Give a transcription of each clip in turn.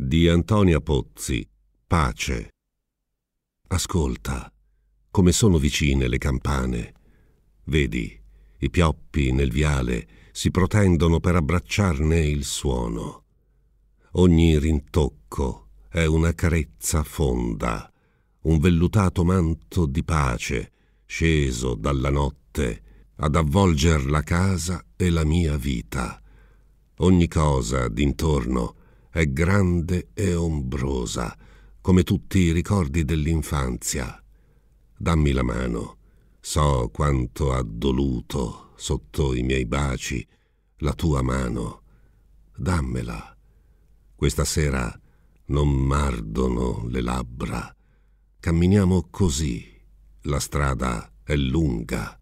di Antonia Pozzi, Pace. Ascolta, come sono vicine le campane. Vedi, i pioppi nel viale si protendono per abbracciarne il suono. Ogni rintocco è una carezza fonda, un vellutato manto di pace sceso dalla notte ad avvolger la casa e la mia vita. Ogni cosa d'intorno è grande e ombrosa, come tutti i ricordi dell'infanzia. Dammi la mano, so quanto ha doluto sotto i miei baci la tua mano. Dammela. Questa sera non mardono le labbra. Camminiamo così. La strada è lunga.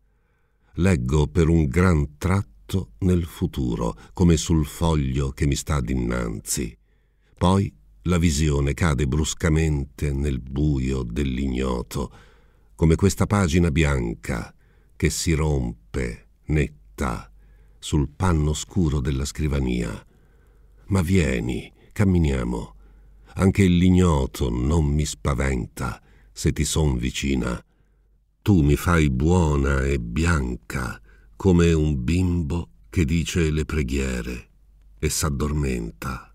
Leggo per un gran tratto nel futuro, come sul foglio che mi sta dinanzi. Poi la visione cade bruscamente nel buio dell'ignoto, come questa pagina bianca che si rompe netta sul panno scuro della scrivania. Ma vieni, camminiamo. Anche l'ignoto non mi spaventa se ti son vicina. Tu mi fai buona e bianca come un bimbo che dice le preghiere e s'addormenta